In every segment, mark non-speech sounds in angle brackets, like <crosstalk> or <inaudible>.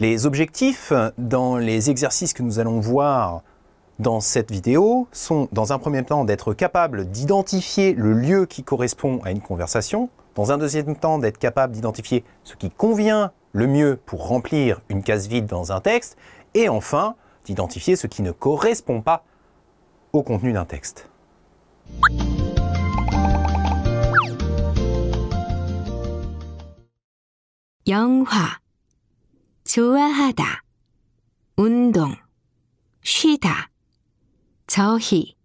Les objectifs dans les exercices que nous allons voir dans cette vidéo sont, dans un premier temps, d'être capable d'identifier le lieu qui correspond à une conversation, dans un deuxième temps, d'être capable d'identifier ce qui convient le mieux pour remplir une case vide dans un texte, et enfin, d'identifier ce qui ne correspond pas au contenu d'un texte. 좋아하다, 운동, 쉬다, 저희,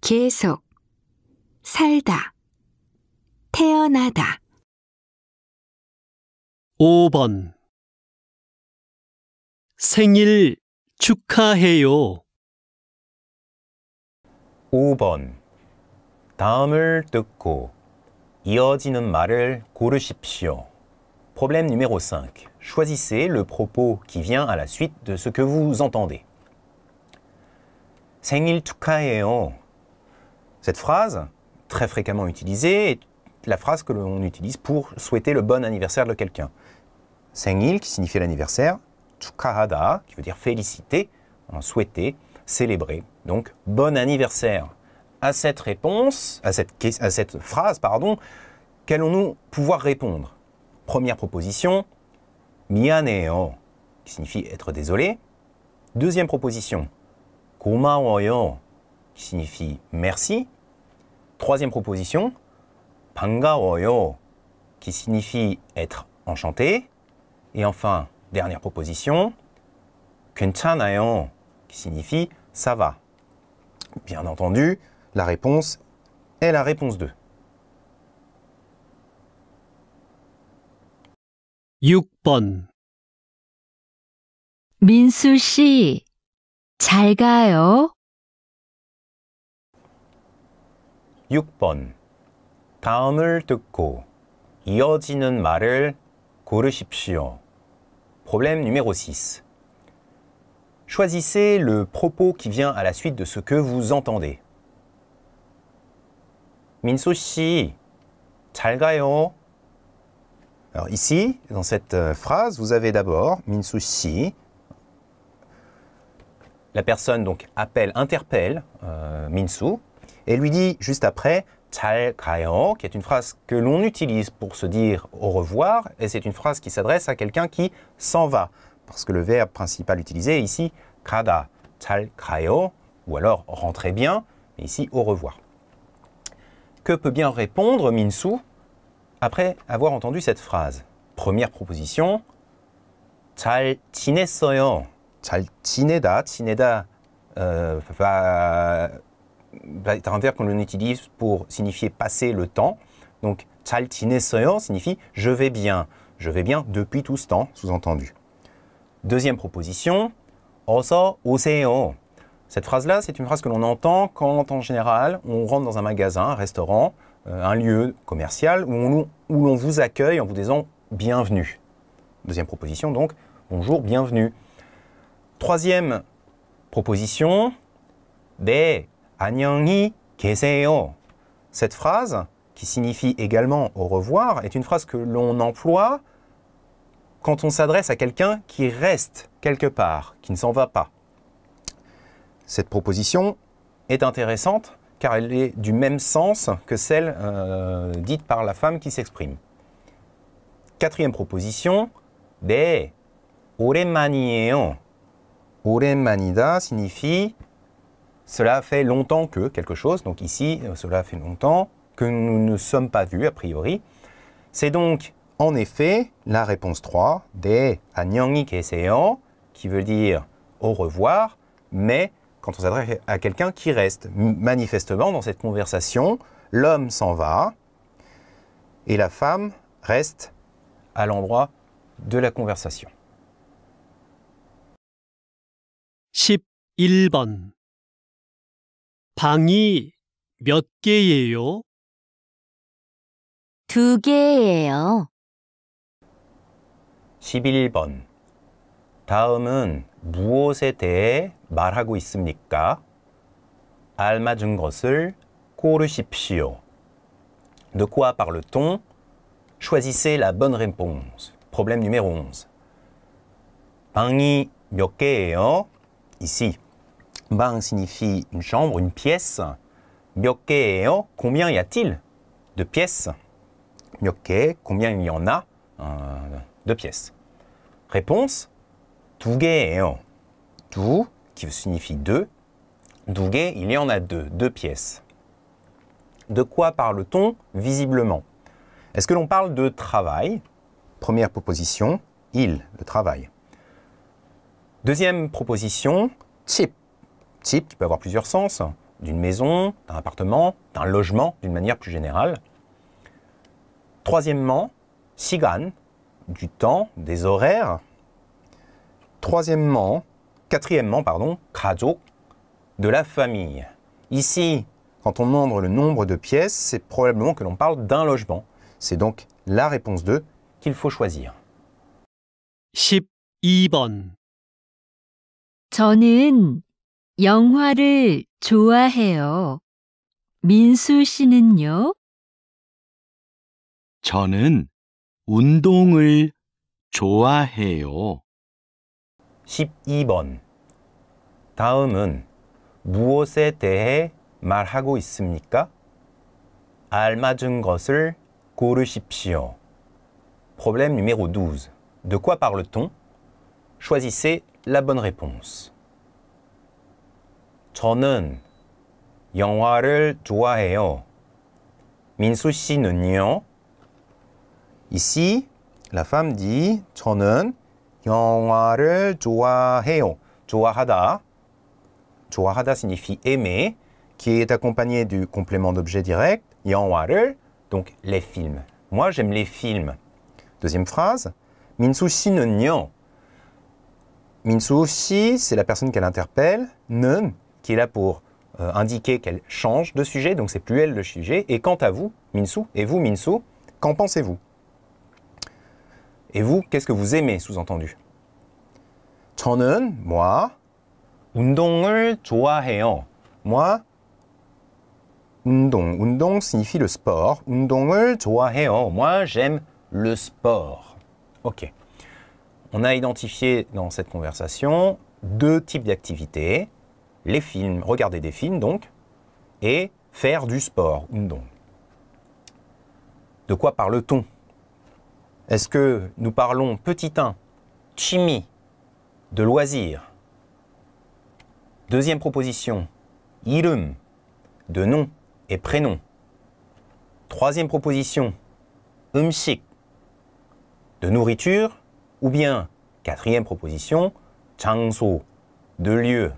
계속, 살다, 태어나다. 5번 생일 축하해요. 5번 다음을 듣고 이어지는 말을 고르십시오. Problème numéro 5. Choisissez le propos qui vient à la suite de ce que vous entendez. 생일 축하해요. Cette phrase, très fréquemment utilisée, est la phrase que l'on utilise pour souhaiter le bon anniversaire de quelqu'un. Sengil, qui signifie l'anniversaire, 축하하다, qui veut dire féliciter, souhaiter, célébrer. Donc, bon anniversaire. À cette réponse, à cette, à cette phrase, pardon, qu'allons-nous pouvoir répondre Première proposition, mianeo, qui signifie être désolé. Deuxième proposition, kumawoyo, qui signifie merci. Troisième proposition, pangawoyo, qui signifie être enchanté. Et enfin, dernière proposition, 괜찮아요, qui signifie ça va. Bien entendu, la réponse est la réponse 2. 6번 민수 씨, 잘 가요. 6번 다음을 듣고 이어지는 말을 고르십시오. Problème numéro 6. Choisissez le propos qui vient à la suite de ce que vous entendez. 민수 씨, 잘 가요. Alors ici, dans cette euh, phrase, vous avez d'abord minsu shi », La personne donc appelle, interpelle euh, Minsu et lui dit juste après tal Kayo, qui est une phrase que l'on utilise pour se dire au revoir et c'est une phrase qui s'adresse à quelqu'un qui s'en va parce que le verbe principal utilisé est ici kada, tal kayo ou alors rentrez bien, mais ici au revoir. Que peut bien répondre Minsu après avoir entendu cette phrase, première proposition, 잘 지냈어요. 잘 지내다, euh, un verbe qu'on utilise pour signifier passer le temps. Donc 잘 지냈어요 signifie je vais bien, je vais bien depuis tout ce temps, sous-entendu. Deuxième proposition, 어서 오세요. Cette phrase-là, c'est une phrase que l'on entend quand en général on rentre dans un magasin, un restaurant, euh, un lieu commercial où l'on vous accueille en vous disant bienvenue. Deuxième proposition donc, bonjour, bienvenue. Troisième proposition, de keseo. Cette phrase, qui signifie également au revoir, est une phrase que l'on emploie quand on s'adresse à quelqu'un qui reste quelque part, qui ne s'en va pas. Cette proposition est intéressante car elle est du même sens que celle euh, dite par la femme qui s'exprime. Quatrième proposition, des mani Oremanida signifie cela fait longtemps que quelque chose, donc ici, cela fait longtemps que nous ne sommes pas vus, a priori. C'est donc, en effet, la réponse 3, des anyongi qui veut dire au revoir, mais quand on s'adresse à quelqu'un qui reste. Manifestement, dans cette conversation, l'homme s'en va et la femme reste à l'endroit de la conversation. 11 방이 몇 개예요? De quoi parle-t-on Choisissez la bonne réponse. Problème numéro 11. 방이 몇 Ici. Bang signifie une chambre, une pièce. Combien y a-t-il de pièces combien il y en a de pièces Réponse 두 qui signifie deux. Douguet, il y en a deux, deux pièces. De quoi parle-t-on visiblement Est-ce que l'on parle de travail Première proposition, il, le travail. Deuxième proposition, type. Type qui peut avoir plusieurs sens, d'une maison, d'un appartement, d'un logement, d'une manière plus générale. Troisièmement, sigan, du temps, des horaires, Troisièmement, quatrièmement, pardon, de la famille. Ici, quand on nombre le nombre de pièces, c'est probablement que l'on parle d'un logement. C'est donc la réponse 2 qu'il faut choisir. 12번 저는 영화를 좋아해요. 민수 씨는요? 저는 운동을 12번 다음은 무엇에 대해 말하고 있습니까? 알맞은 것을 고르십시오. Problème numéro 12. De quoi parle-t-on? Choisissez la bonne réponse. 저는 영화를 좋아해요. 민수 씨는요? Ici, la femme dit 저는 영화를 signifie aimer, qui est accompagné du complément d'objet direct, donc les films. Moi, j'aime les films. Deuxième phrase. Minsu si ne Minsu si, c'est la personne qu'elle interpelle. Ne, qui est là pour euh, indiquer qu'elle change de sujet, donc c'est plus elle le sujet. Et quant à vous, Minsu, et vous, Minsu, qu'en pensez-vous et vous, qu'est-ce que vous aimez, sous-entendu 저는 moi 운동을 좋아해요. Moi 운동 운동 signifie le sport. 운동을 좋아해요. Moi j'aime le sport. OK. On a identifié dans cette conversation deux types d'activités, les films, regarder des films donc et faire du sport, 운동. De quoi parle-t-on est-ce que nous parlons petit 1, chimie, de loisirs Deuxième proposition, ilum, de nom et prénom. Troisième proposition, umsik, de nourriture, ou bien, quatrième proposition, changso, de lieu.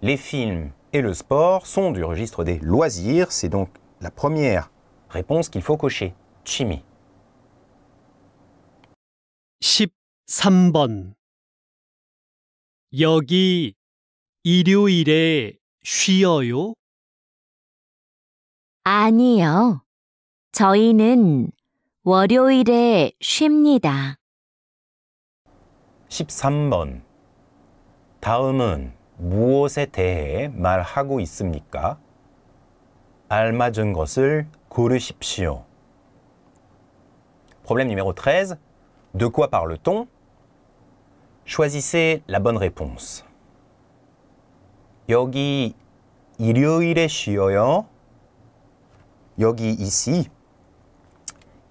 Les films et le sport sont du registre des loisirs, c'est donc la première réponse qu'il faut cocher, chimie. 3번 여기 일요일에 쉬어요? 아니요. 저희는 월요일에 쉽니다. 13번 다음은 무엇에 대해 말하고 있습니까? 알맞은 것을 고르십시오. Problème numéro 13. De quoi parle-t-on Choisissez la bonne réponse. Yogi ilioire 쉬어요. Yogi ici.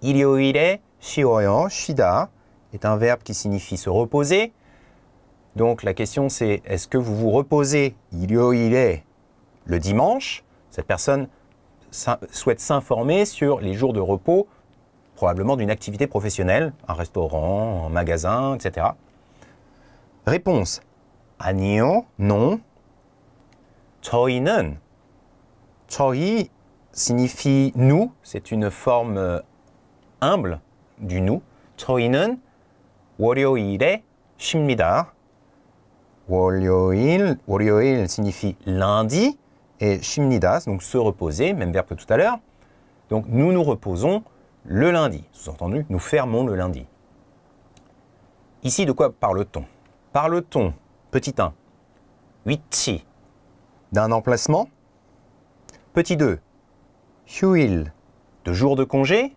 ilioire 쉬어요. Shida est un verbe qui signifie se reposer. Donc la question c'est est-ce que vous vous reposez ilioire le dimanche Cette personne souhaite s'informer sur les jours de repos, probablement d'une activité professionnelle, un restaurant, un magasin, etc. Réponse 아니요. Non. 저희는 저희 signifie nous, c'est une forme euh, humble du nous. 저희는 월요일에 쉽니다. 월요일, 월요일 signifie lundi et 쉽니다, donc se reposer, même verbe que tout à l'heure. Donc nous nous reposons le lundi, sous-entendu, nous fermons le lundi. Ici, de quoi parle-t-on Parle-t-on, petit 1, si d'un emplacement, petit 2, huil, de jour de congé,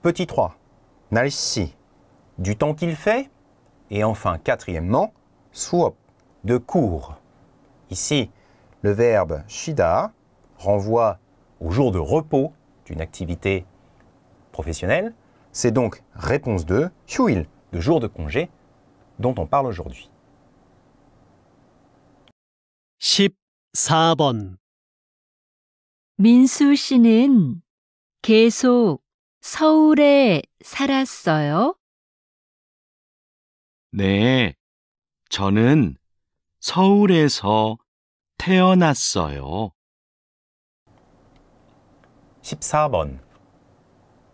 petit 3, nalsi du temps qu'il fait, et enfin quatrièmement, swop de cours. Ici, le verbe shida renvoie au jour de repos d'une activité professionnelle. C'est donc réponse 2, huil, de j o u r de congé dont on parle aujourd'hui. 14번 민수 씨는 계속 서울에 살았어요? 네, 저는 서울에서 태어났어요. 14번.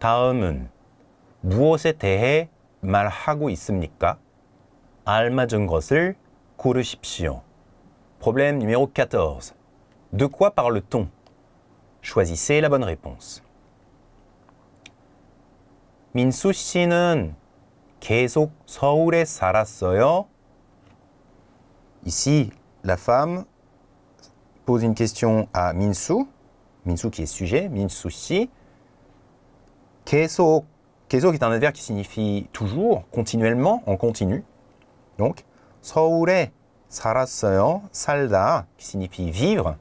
다음은 무엇에 대해 말하고 있습니까? 알맞은 것을 고르십시오. Problème numéro 14. De quoi parle-t-on Choisissez la bonne réponse. 민수 씨는 계속 서울에 살았어요? Ici, la femme pose une question à Minsu, Minsu qui est sujet, Minsu si. 계속 Keso qui est un adverbe qui signifie toujours, continuellement, en continu. Donc, 서울에 살았어요, salda, qui signifie vivre,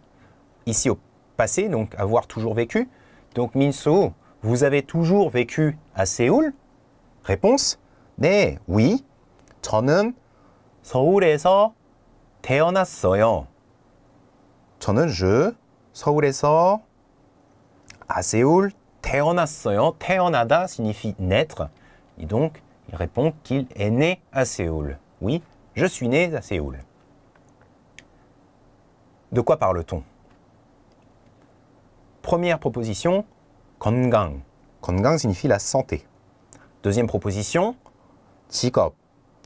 ici au passé, donc avoir toujours vécu. Donc, Minsoo, vous avez toujours vécu à Séoul Réponse, 네, oui. 저는 서울에서 태어났어요. 저는 je 서울에서 à Séoul 태어났어요. signifie naître. Et donc, il répond qu'il est né à Séoul. Oui, je suis né à Séoul. De quoi parle-t-on Première proposition, 건강. 건강 signifie la santé. Deuxième proposition, 직업.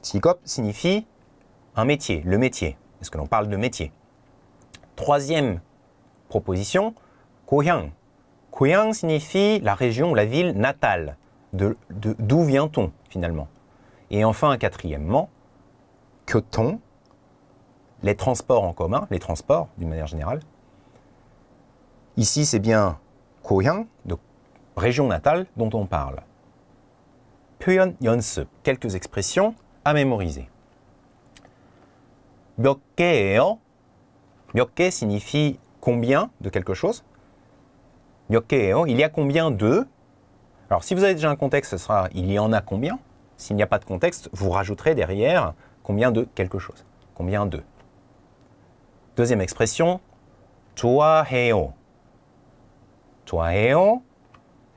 직업 signifie un métier, le métier. Est-ce que l'on parle de métier Troisième proposition, kohyang ». Koyang signifie la région ou la ville natale. D'où de, vient-on finalement Et enfin, quatrièmement, que ton Les transports en commun, les transports d'une manière générale. Ici, c'est bien Koyang, de région natale, dont on parle. Puyon yonse, quelques expressions à mémoriser. Byokke signifie combien de quelque chose il y a combien de Alors si vous avez déjà un contexte, ce sera il y en a combien. S'il n'y a pas de contexte, vous rajouterez derrière combien de quelque chose. Combien de. Deuxième expression, Toi heo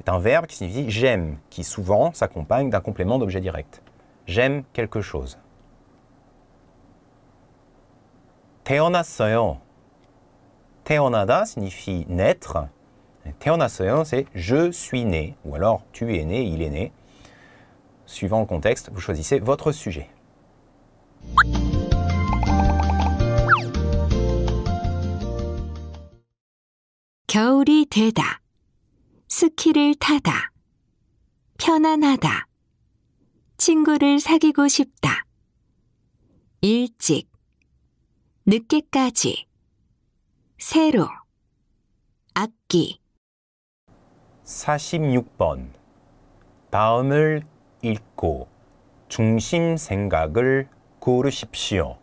est un verbe qui signifie j'aime, qui souvent s'accompagne d'un complément d'objet direct. J'aime quelque chose. 태어났어요. Teonada signifie naître 태어났어요, hein, c'est je suis né, ou alors tu es né, il est né. Suivant le contexte, vous choisissez votre sujet. 46번 다음을 읽고 중심 생각을 고르십시오.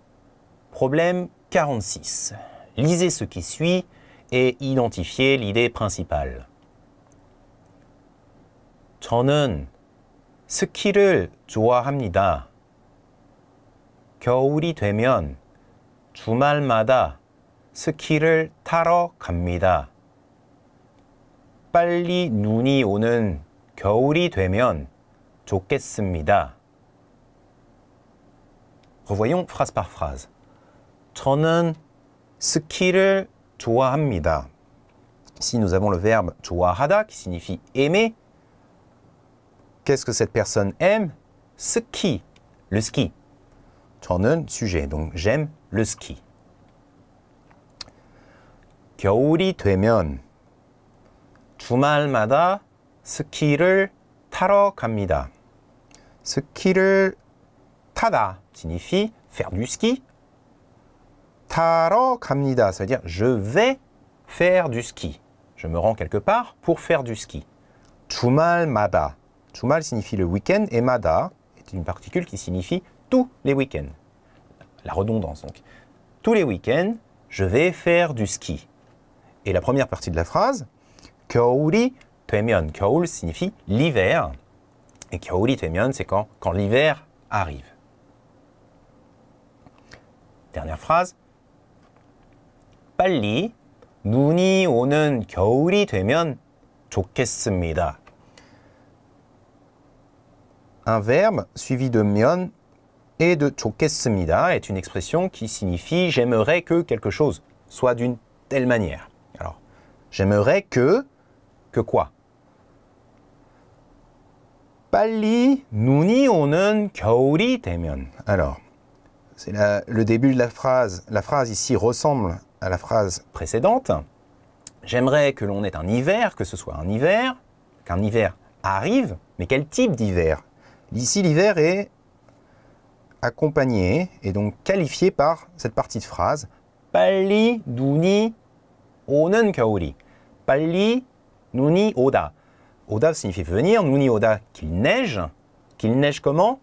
Problème 46. Lisez ce qui suit et identifiez l'idée principale. 저는 스키를 좋아합니다. 겨울이 되면 주말마다 스키를 타러 갑니다. 빨리 눈이 오는 겨울이 되면 좋겠습니다. Revoyons phrase par phrase. 저는 스키를 좋아합니다. Ici, nous avons le verbe 좋아하다 qui signifie aimer. Qu'est-ce que cette personne aime Ski, le ski. 저는 sujet, donc j'aime le ski. 겨울이 되면 주말마다 스키를 타러 갑니다. 스키를 타다 signifie faire du ski. 타러 갑니다, ça veut dire je vais faire du ski. Je me rends quelque part pour faire du ski. mada ».« 주말 signifie le week-end et mada » est une particule qui signifie tous les week-ends. La redondance donc. Tous les week-ends, je vais faire du ski. Et la première partie de la phrase, 겨울이 되면, 겨울 signifie l'hiver. Et 겨울이 되면, c'est quand, l'hiver arrive. Dernière phrase. 빨리 눈이 오는 겨울이 되면 좋겠습니다. Un verbe suivi de mion et de 좋겠습니다 est une expression qui signifie j'aimerais que quelque chose soit d'une telle manière. Alors, j'aimerais que quoi? 빨리 눈이 오는 겨울이 되면. Alors, c'est le début de la phrase. La phrase ici ressemble à la phrase précédente. J'aimerais que l'on ait un hiver, que ce soit un hiver, qu'un hiver arrive, mais quel type d'hiver Ici, l'hiver est accompagné et donc qualifié par cette partie de phrase. 빨리 눈이 오는 겨울이. 빨리 Nuni Oda. Oda signifie venir, Nuni Oda qu'il neige. Qu'il neige comment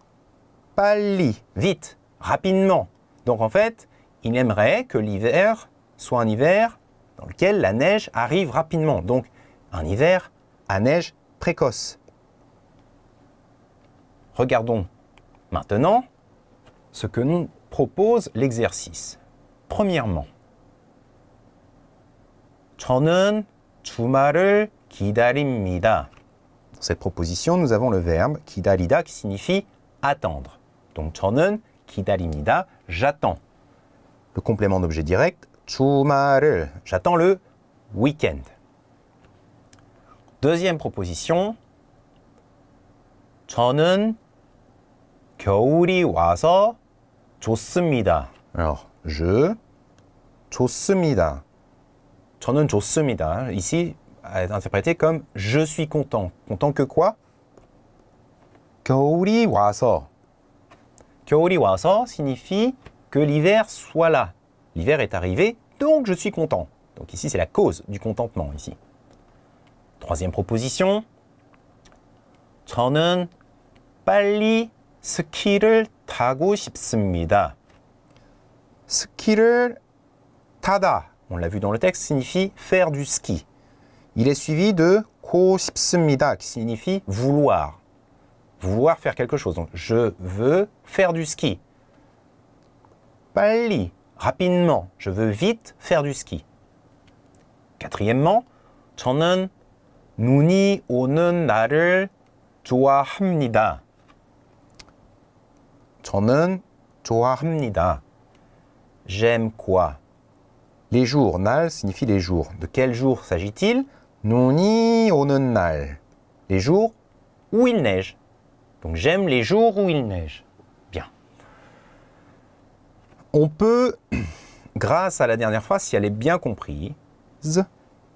Pali, vite, rapidement. Donc en fait, il aimerait que l'hiver soit un hiver dans lequel la neige arrive rapidement. Donc un hiver à neige précoce. Regardons maintenant ce que nous propose l'exercice. Premièrement, 저는 주말을 dans cette proposition, nous avons le verbe 기다리다 » qui signifie attendre. Donc 저는 기다립니다. j'attends. Le complément d'objet direct, 주말을, j'attends le week-end. Deuxième proposition, 저는 겨울이 와서 좋습니다. Alors, je 좋습니다. 저는 좋습니다. Ici, à être interprété comme je suis content. Content que quoi Kyori waso. Kyori waso signifie que l'hiver soit là. L'hiver est arrivé, donc je suis content. Donc ici, c'est la cause du contentement ici. Troisième proposition. 저는 빨리 스키를 타고 싶습니다. 스키를 타다, on l'a vu dans le texte, signifie faire du ski. Il est suivi de 싶습니다 qui signifie vouloir. Vouloir faire quelque chose. je veux faire du ski. Pali, rapidement. Je veux vite faire du ski. Quatrièmement, 저는 nuni, 오는 날을 좋아합니다. 저는 좋아합니다. J'aime quoi Les jours. nal » signifie les jours. De quel jour s'agit-il 눈이 오는 mal. les jours où il neige. Donc j'aime les jours où il neige. Bien. On peut, <clears throat> grâce à la dernière phrase, si elle est bien comprise,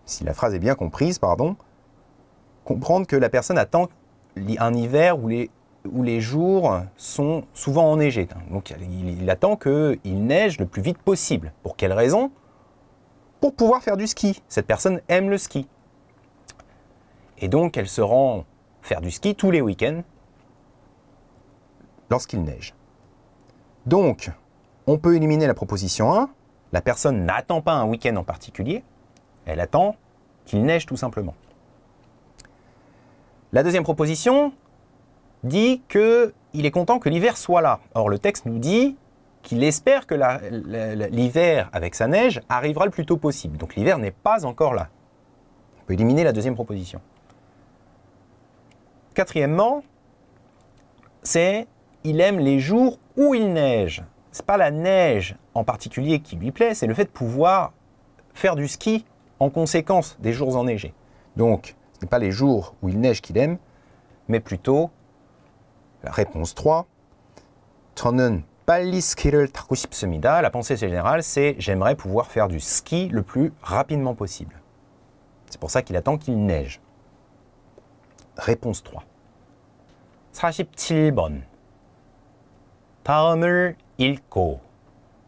si la phrase est bien comprise, pardon, comprendre que la personne attend un hiver où les, où les jours sont souvent enneigés. Donc il, il attend qu'il neige le plus vite possible. Pour quelle raison Pour pouvoir faire du ski. Cette personne aime le ski. Et donc, elle se rend faire du ski tous les week-ends lorsqu'il neige. Donc, on peut éliminer la proposition 1. La personne n'attend pas un week-end en particulier. Elle attend qu'il neige tout simplement. La deuxième proposition dit qu'il est content que l'hiver soit là. Or, le texte nous dit qu'il espère que l'hiver, avec sa neige, arrivera le plus tôt possible. Donc l'hiver n'est pas encore là. On peut éliminer la deuxième proposition. Quatrièmement, c'est il aime les jours où il neige. C'est pas la neige en particulier qui lui plaît, c'est le fait de pouvoir faire du ski en conséquence des jours enneigés. Donc, ce n'est pas les jours où il neige qu'il aime, mais plutôt la réponse 3. La pensée générale, c'est j'aimerais pouvoir faire du ski le plus rapidement possible. C'est pour ça qu'il attend qu'il neige. Réponse 3. 47번 다음을 읽고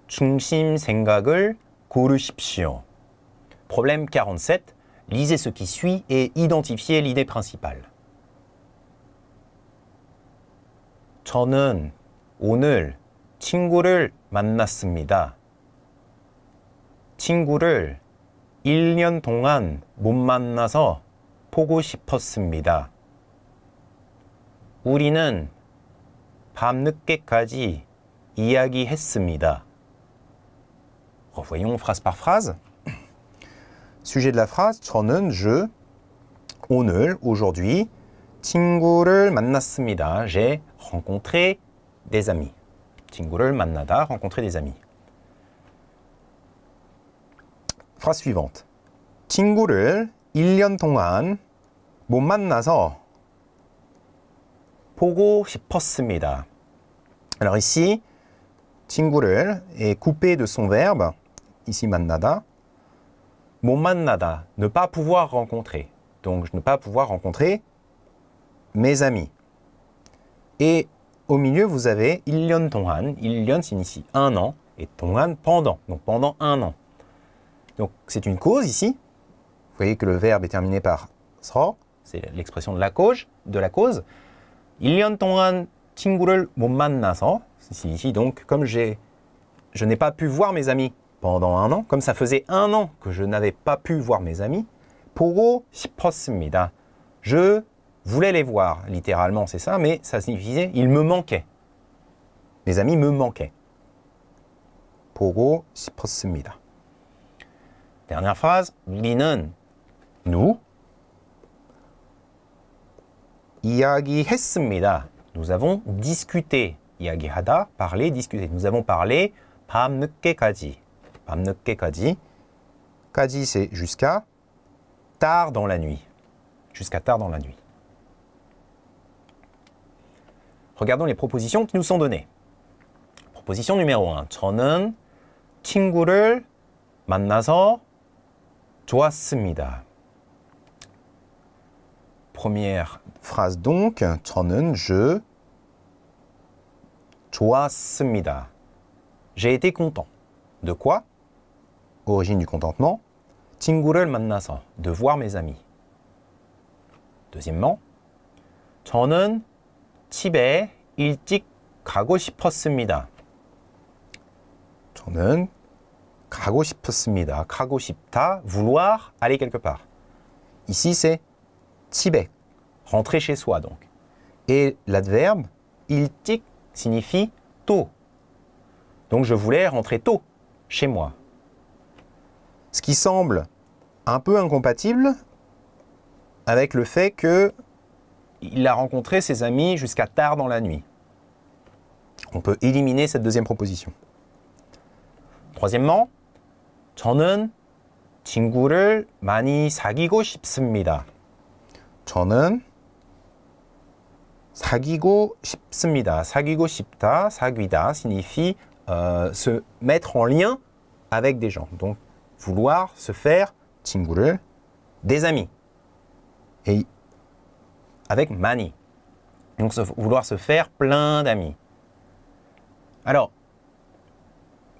중심 생각을 고르십시오. Problème 47. Lisez ce qui suit et identifiez l'idée principale. 저는 오늘 친구를 만났습니다. 친구를 1년 동안 못 만나서 보고 싶었습니다. 우리는 밤늦게까지 이야기했습니다. Revoyons phrase par phrase. Sujet de la phrase, 저는 je 오늘 aujourd'hui 친구를 만났습니다. J'ai rencontré des amis. 친구를 만나다 rencontrer des amis. Phrase suivante. 친구를 1년 동안 못 만나서 Alors ici, 친구를 est coupé de son verbe, ici "mannada". 못 만나다, ne pas pouvoir rencontrer. Donc je ne pas pouvoir rencontrer mes amis. Et au milieu, vous avez 1년 동안, 1 signifie un an, et 동안 pendant, donc pendant un an. Donc c'est une cause ici. Vous voyez que le verbe est terminé par sra, c'est l'expression de la cause, de la cause. Il y 동안 친구를 못 donc, comme je n'ai pas pu voir mes amis pendant un an, comme ça faisait un an que je n'avais pas pu voir mes amis, 보고 Je voulais les voir, littéralement, c'est ça, mais ça signifiait il me manquait. Mes amis me manquaient. 보고 싶었습니다. Dernière phrase, nous 이야기했습니다. Nous avons discuté. 이야기하다, parler, discuter. Nous avons parlé 밤늦게까지. 밤늦게까지. 까지 c'est jusqu'à tard dans la nuit. Jusqu'à tard dans la nuit. Regardons les propositions qui nous sont données. Proposition numéro 1. 저는 친구를 만나서 좋았습니다 première phrase donc, 저는 je 좋았습니다. J'ai été content. De quoi Origine du contentement. 친구를 만나서, de voir mes amis. Deuxièmement, 저는 집에 일찍 가고 싶었습니다. 저는 가고 싶었습니다. 가고 싶다, vouloir, aller quelque part. Ici, c'est Tibet, rentrer chez soi donc. Et l'adverbe il-tik signifie tôt. Donc je voulais rentrer tôt chez moi. Ce qui semble un peu incompatible avec le fait que il a rencontré ses amis jusqu'à tard dans la nuit. On peut éliminer cette deuxième proposition. Troisièmement, 저는 친구를 많이 사귀고 싶습니다. 저는 사귀고 싶습니다. signifie euh, se mettre en lien avec des gens. Donc vouloir se faire des amis. Et avec money. Donc vouloir se faire plein d'amis. Alors,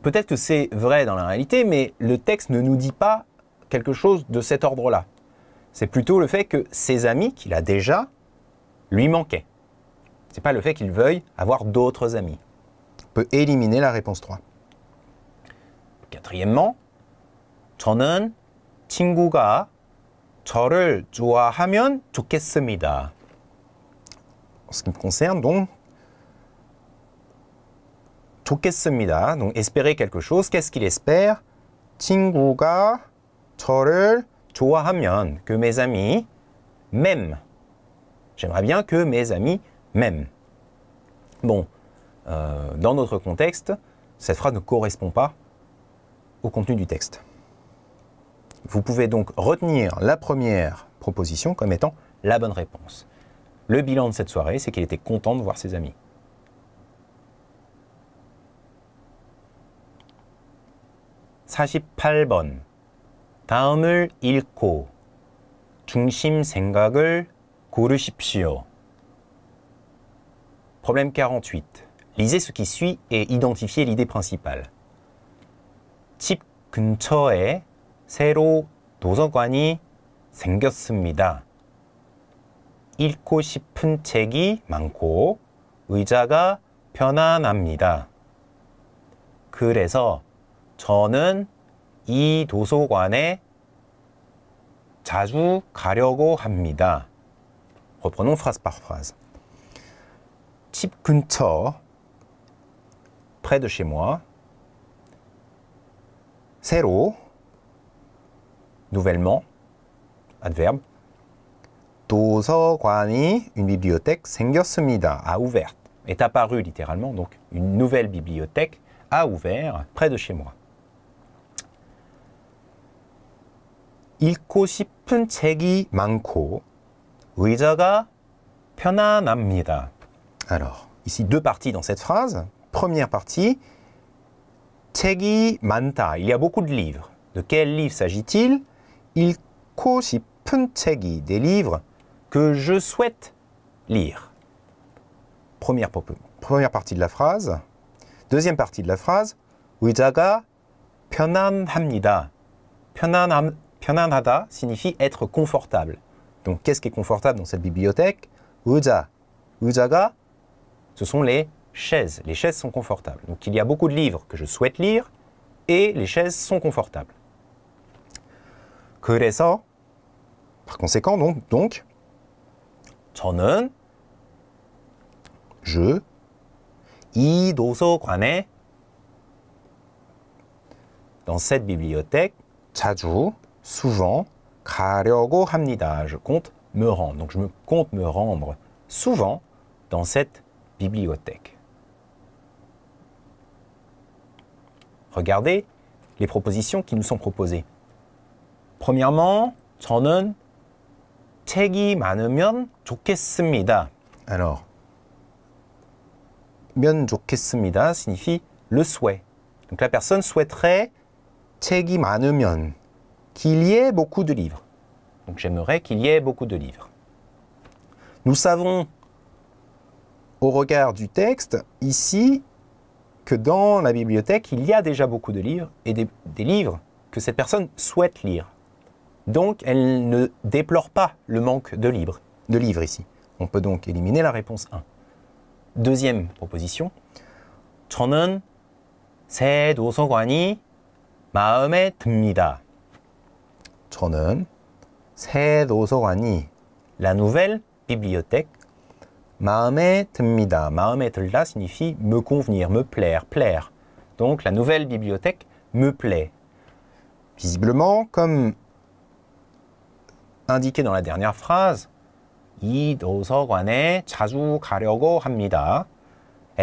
peut-être que c'est vrai dans la réalité, mais le texte ne nous dit pas quelque chose de cet ordre-là. C'est plutôt le fait que ses amis qu'il a déjà lui manquaient. Ce n'est pas le fait qu'il veuille avoir d'autres amis. On peut éliminer la réponse 3. Quatrièmement, 저는 친구가 저를 좋아하면 좋겠습니다. En ce qui me concerne, donc, 좋겠습니다. Donc, espérer quelque chose. Qu'est-ce qu'il espère 친구가 저를 que mes amis m'aiment. J'aimerais bien que mes amis m'aiment. Bon, euh, dans notre contexte, cette phrase ne correspond pas au contenu du texte. Vous pouvez donc retenir la première proposition comme étant la bonne réponse. Le bilan de cette soirée, c'est qu'il était content de voir ses amis. (48번) 다음을 읽고 중심 생각을 고르십시오. Problème 48. Lisez ce qui suit et identifiez l'idée principale. 집 근처에 새로 도서관이 생겼습니다. 읽고 싶은 책이 많고 의자가 편안합니다. 그래서 저는 reprenons phrase par phrase. près de chez moi 새로 nouvellement adverbe 도서관이 une bibliothèque 생겼습니다. a ouvert est apparu littéralement donc une nouvelle bibliothèque a ouvert près de chez moi. 읽고 싶은 책이 많고 의자가 편안합니다. Alors, ici deux parties dans cette phrase. Première partie, 책이 많다. Il y a beaucoup de livres. De quel livre s'agit-il 읽고 싶은 책이 des livres que je souhaite lire. Première, première partie de la phrase. Deuxième partie de la phrase, 의자가 편안합니다. 편안함 signifie être confortable. Donc qu'est-ce qui est confortable dans cette bibliothèque Uza. Uzaga, ce sont les chaises. Les chaises sont confortables. Donc il y a beaucoup de livres que je souhaite lire et les chaises sont confortables. 그래서, par conséquent, donc, donc 저는 je 이 도서관에 dans cette bibliothèque 자주 souvent 가려고 합니다. Je compte me rendre. Donc je me compte me rendre souvent dans cette bibliothèque. Regardez les propositions qui nous sont proposées. Premièrement, 저는 책이 많으면 좋겠습니다. Alors, 면 좋겠습니다 signifie le souhait. Donc la personne souhaiterait 책이 많으면 qu'il y ait beaucoup de livres. Donc j'aimerais qu'il y ait beaucoup de livres. Nous savons, au regard du texte, ici, que dans la bibliothèque, il y a déjà beaucoup de livres et des, livres que cette personne souhaite lire. Donc elle ne déplore pas le manque de livres, de livres ici. On peut donc éliminer la réponse 1. Deuxième proposition. 저는 새 도서관이 마음에 듭니다 la nouvelle bibliothèque 마음에 듭니다. 마음에 signifie me convenir, me plaire, plaire. Donc la nouvelle bibliothèque me plaît. Visiblement, comme indiqué dans la dernière phrase, Elle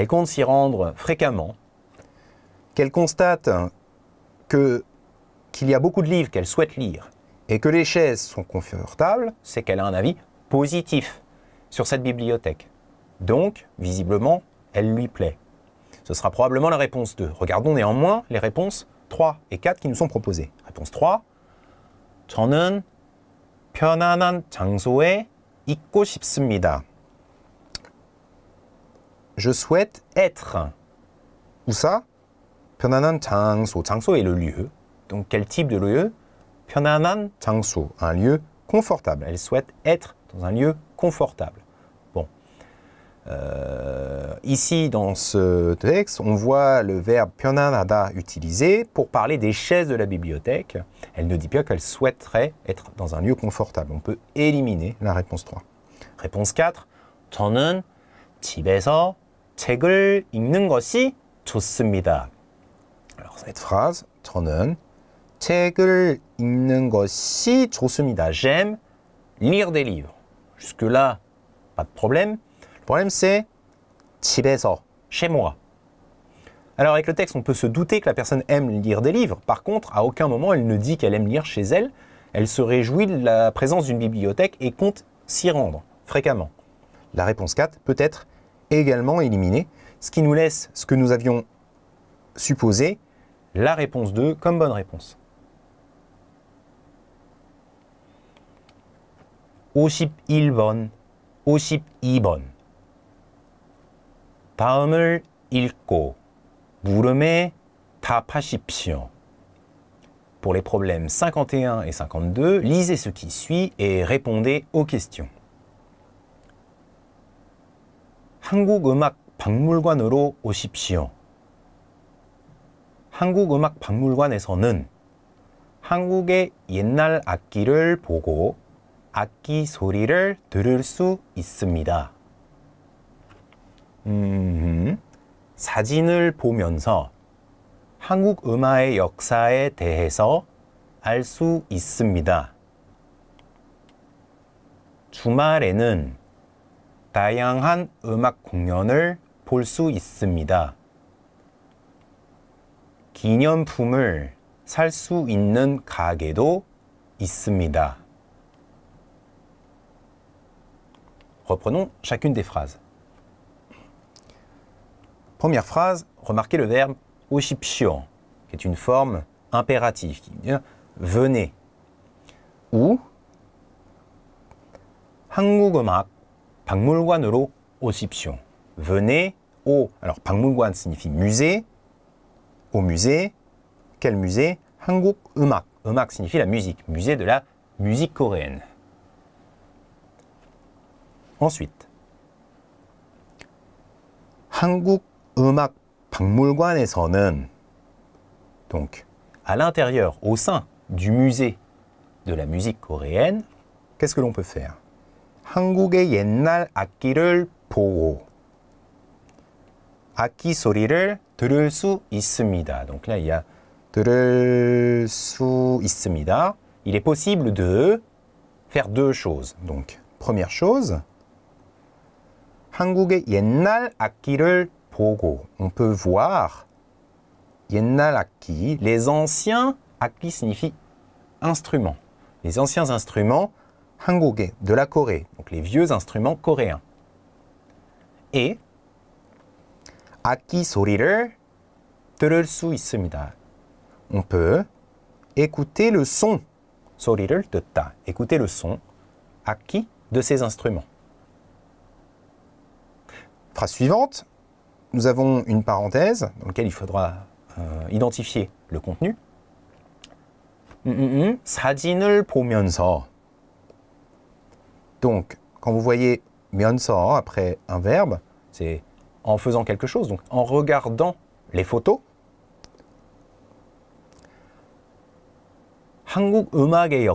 compte s'y rendre fréquemment. Qu'elle constate que qu'il y a beaucoup de livres qu'elle souhaite lire et que les chaises sont confortables, c'est qu'elle a un avis positif sur cette bibliothèque. Donc, visiblement, elle lui plaît. Ce sera probablement la réponse 2. Regardons néanmoins les réponses 3 et 4 qui nous sont proposées. Réponse 3. 저는 편안한 장소에 있고 싶습니다. Je souhaite être. Où ça? 편안한 장소. 장소 est le lieu. Donc quel type de lieu? 편안한 장소, un lieu confortable. Elle souhaite être dans un lieu confortable. Bon. Euh, ici, dans ce texte, on voit le verbe 편안하다 utilisé pour parler des chaises de la bibliothèque. Elle ne dit pas qu'elle souhaiterait être dans un lieu confortable. On peut éliminer la réponse 3. Réponse 4. 저는 집에서 책을 읽는 것이 좋습니다. Alors cette phrase, 저는 J'aime lire des livres. Jusque-là, pas de problème. Le problème, c'est chez moi. Alors, avec le texte, on peut se douter que la personne aime lire des livres. Par contre, à aucun moment, elle ne dit qu'elle aime lire chez elle. Elle se réjouit de la présence d'une bibliothèque et compte s'y rendre fréquemment. La réponse 4 peut être également éliminée, ce qui nous laisse ce que nous avions supposé, la réponse 2 comme bonne réponse. 51번, 52번. 다음을 읽고 물음에 답하십시오. Pour les problèmes 51 et 52, lisez ce qui suit et répondez aux questions. 한국음악 박물관으로 오십시오. 한국음악 박물관에서는 한국의 옛날 악기를 보고 악기 소리를 들을 수 있습니다. 음, 사진을 보면서 한국 음악의 역사에 대해서 알 수 있습니다. 주말에는 다양한 음악 공연을 볼 수 있습니다. 기념품을 살 수 있는 가게도 있습니다. Reprenons chacune des phrases. Première phrase, remarquez le verbe oshipshion, qui est une forme impérative, qui veut dire venez. Ou 한국음악 박물관으로 오십시오. Venez au. Alors, 박물관 signifie musée. Au musée. Quel musée 한국음악. 음악 signifie la musique. Musée de la musique coréenne. Ensuite, donc à l'intérieur, au sein du musée de la musique coréenne, qu'est-ce que l'on peut faire Donc là, il y a Il est possible de faire deux choses. Donc, première chose, 한국의 옛날 악기를 보고. On peut voir 옛날 악기. Les anciens 악기 signifie instrument. Les anciens instruments 한국의 de la Corée. Donc les vieux instruments coréens. Et 악기 소리를 들을 수 있습니다. On peut écouter le son. 소리를 듣다. Écouter le son acquis de ces instruments. Phrase suivante, nous avons une parenthèse dans laquelle il faudra euh, identifier le contenu. Mm, mm, mm. 사진을 보면서. Donc, quand vous voyez 면서 après un verbe, c'est en faisant quelque chose, donc en regardant les photos. 한국 음악의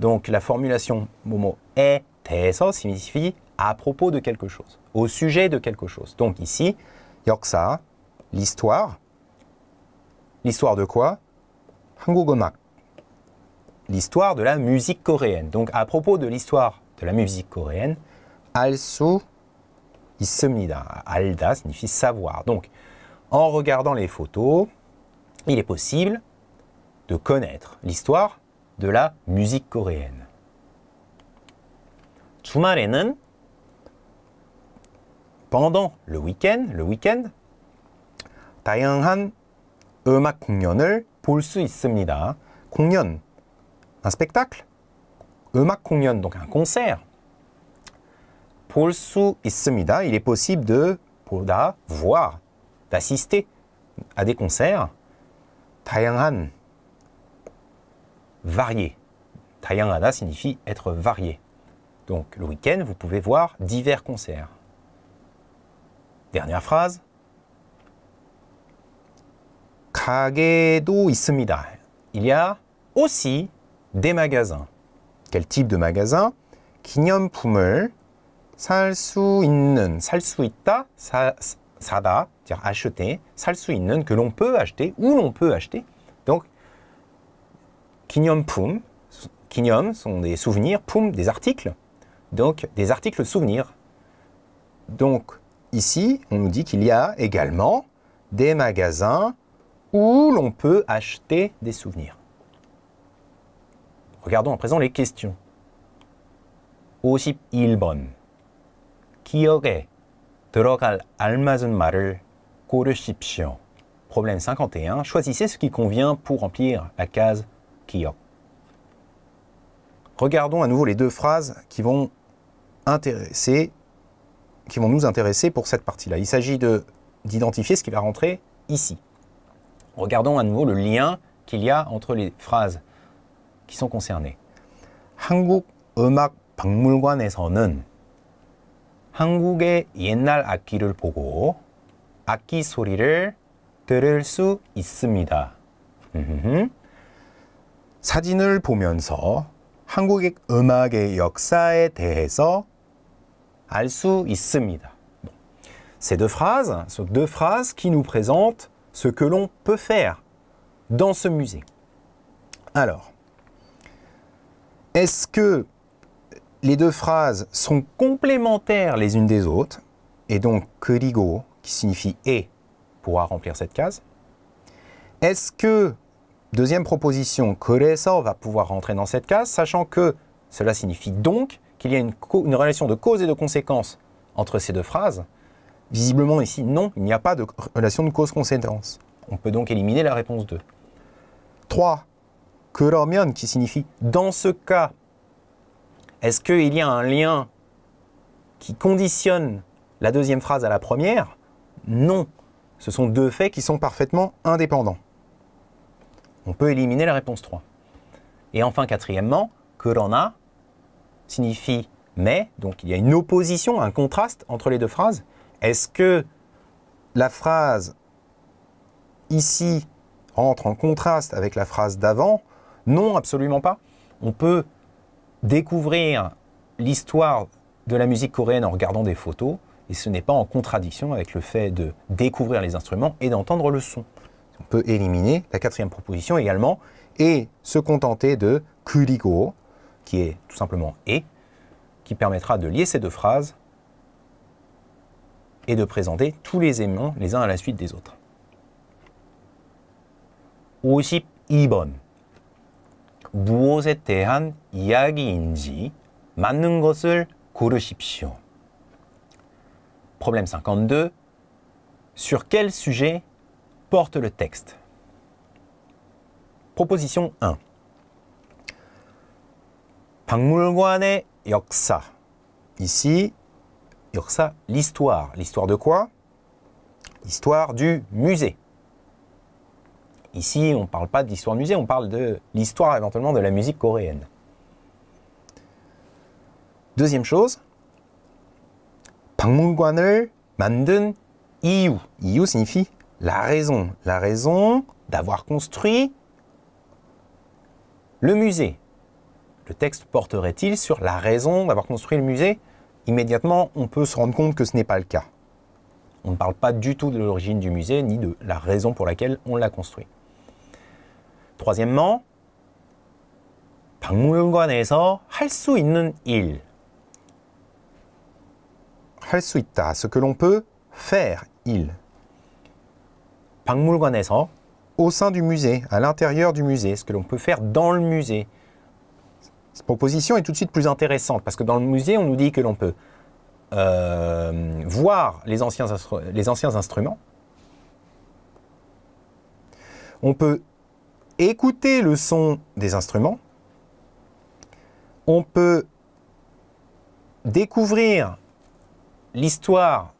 Donc la formulation mot est Teso signifie à propos de quelque chose, au sujet de quelque chose. Donc ici, YOKSA, l'histoire. L'histoire de quoi goma L'histoire de la musique coréenne. Donc à propos de l'histoire de la musique coréenne, Alsu 있습니다. Alda signifie savoir. Donc en regardant les photos, il est possible de connaître l'histoire de la musique coréenne. 주말에는 pendant le week-end, le week 다양한 음악 공연을 볼 수 있습니다. 공연, un spectacle, 음악 공연, donc un concert. 볼 수 있습니다. Il est possible de voir, d'assister à des concerts. 다양한 varié. 다양하다 signifie être varié. Donc le week-end, vous pouvez voir divers concerts. Dernière phrase. 가게도 있습니다. Il y a aussi des magasins. Quel type de magasin 기념품을 살수 있는, 살수 있다, 사다, dire acheter, 살수 있는, que l'on peut acheter, Où l'on peut acheter. Donc, 기념품, 기념 sont des souvenirs, pum, des articles donc des articles souvenirs. Donc ici, on nous dit qu'il y a également des magasins où l'on peut acheter des souvenirs. Regardons à présent les questions. 51 기억에 들어갈 알맞은 말을 고르십시오. Problème 51. Choisissez ce qui convient pour remplir la case 기억. Regardons à nouveau les deux phrases qui vont intéressés, qui vont nous intéresser pour cette partie-là. Il s'agit d'identifier ce qui va rentrer ici. Regardons à nouveau le lien qu'il y a entre les phrases qui sont concernées. 한국 음악 박물관에서는 한국의 옛날 악기를 보고 악기 소리를 들을 수 있습니다. 음흠. 사진을 보면서 한국의 음악의 역사에 대해서 알수 있습니다. Ces deux phrases sont deux phrases qui nous présentent ce que l'on peut faire dans ce musée. Alors, est-ce que les deux phrases sont complémentaires les unes des autres Et donc, kurigo, qui signifie et, pourra remplir cette case. Est-ce que, deuxième proposition, koreso va pouvoir rentrer dans cette case, sachant que cela signifie donc il y a une, relation de cause et de conséquence entre ces deux phrases Visiblement ici, non, il n'y a pas de relation de cause-conséquence. On peut donc éliminer la réponse 2. 3. 그러면 qui signifie dans ce cas. Est-ce qu'il y a un lien qui conditionne la deuxième phrase à la première Non. Ce sont deux faits qui sont parfaitement indépendants. On peut éliminer la réponse 3. Et enfin, quatrièmement, que l'on a signifie mais, donc il y a une opposition, un contraste entre les deux phrases. Est-ce que la phrase ici entre en contraste avec la phrase d'avant Non, absolument pas. On peut découvrir l'histoire de la musique coréenne en regardant des photos, et ce n'est pas en contradiction avec le fait de découvrir les instruments et d'entendre le son. On peut éliminer la quatrième proposition également et se contenter de kurigo, qui est tout simplement et, qui permettra de lier ces deux phrases et de présenter tous les aimants les uns à la suite des autres. 무엇에 대한 이야기인지 것을 Problème 52. Sur quel sujet porte le texte Proposition 1. 박물관의 역사. Ici, yoksa, l'histoire. L'histoire de quoi L'histoire du musée. Ici, on ne parle pas d'histoire du musée, on parle de l'histoire éventuellement de la musique coréenne. Deuxième chose, 박물관을 manden 이유. 이유 signifie la raison. La raison d'avoir construit le musée le texte porterait-il sur la raison d'avoir construit le musée Immédiatement, on peut se rendre compte que ce n'est pas le cas. On ne parle pas du tout de l'origine du musée, ni de la raison pour laquelle on l'a construit. Troisièmement, 박물관에서 할 ce que l'on peut faire, il. 박물관에서 au sein du musée, à l'intérieur du musée, ce que l'on peut faire dans le musée. Cette proposition est tout de suite plus intéressante parce que dans le musée, on nous dit que l'on peut euh, voir les anciens, instruments. On peut écouter le son des instruments. On peut découvrir l'histoire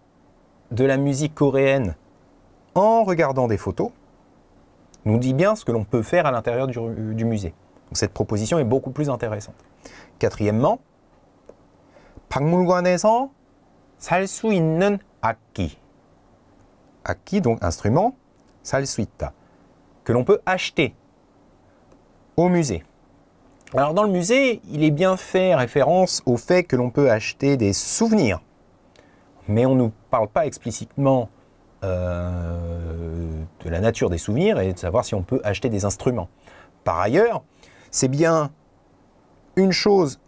de la musique coréenne en regardant des photos nous dit bien ce que l'on peut faire à l'intérieur du musée cette proposition est beaucoup plus intéressante. Quatrièmement, 박물관에서 살 수 있는 donc instrument, salsuita » que l'on peut acheter au musée. Alors dans le musée, il est bien fait référence au fait que l'on peut acheter des souvenirs, mais on ne nous parle pas explicitement euh, de la nature des souvenirs et de savoir si on peut acheter des instruments. Par ailleurs, c'est bien une chose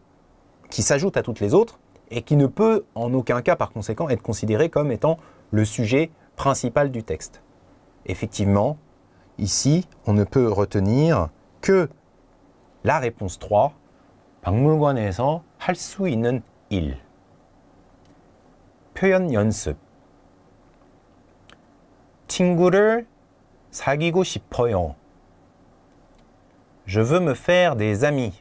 qui s'ajoute à toutes les autres et qui ne peut en aucun cas par conséquent être considérée comme étant le sujet principal du texte. Effectivement, ici, on ne peut retenir que la réponse 3, 있는 표현 연습. 친구를 사귀고 싶어요. Je veux me faire des amis.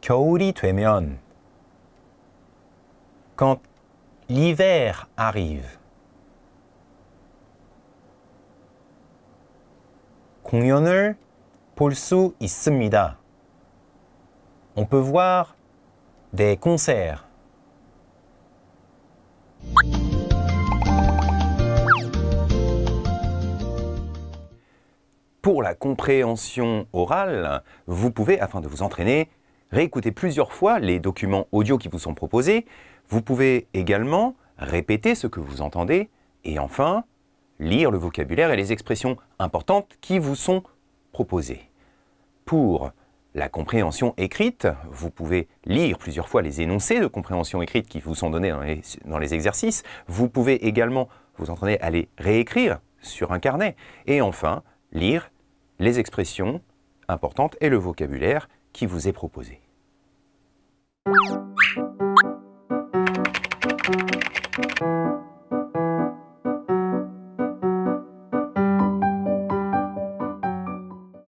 겨울이 되면 quand l'hiver arrive 공연을 볼 수 있습니다. On peut voir des concerts. Pour la compréhension orale, vous pouvez, afin de vous entraîner, réécouter plusieurs fois les documents audio qui vous sont proposés. Vous pouvez également répéter ce que vous entendez et enfin lire le vocabulaire et les expressions importantes qui vous sont proposées. Pour la compréhension écrite, vous pouvez lire plusieurs fois les énoncés de compréhension écrite qui vous sont donnés dans les, dans les exercices. Vous pouvez également vous entraîner à les réécrire sur un carnet. Et enfin, lire les expressions importantes et le vocabulaire qui vous est proposé.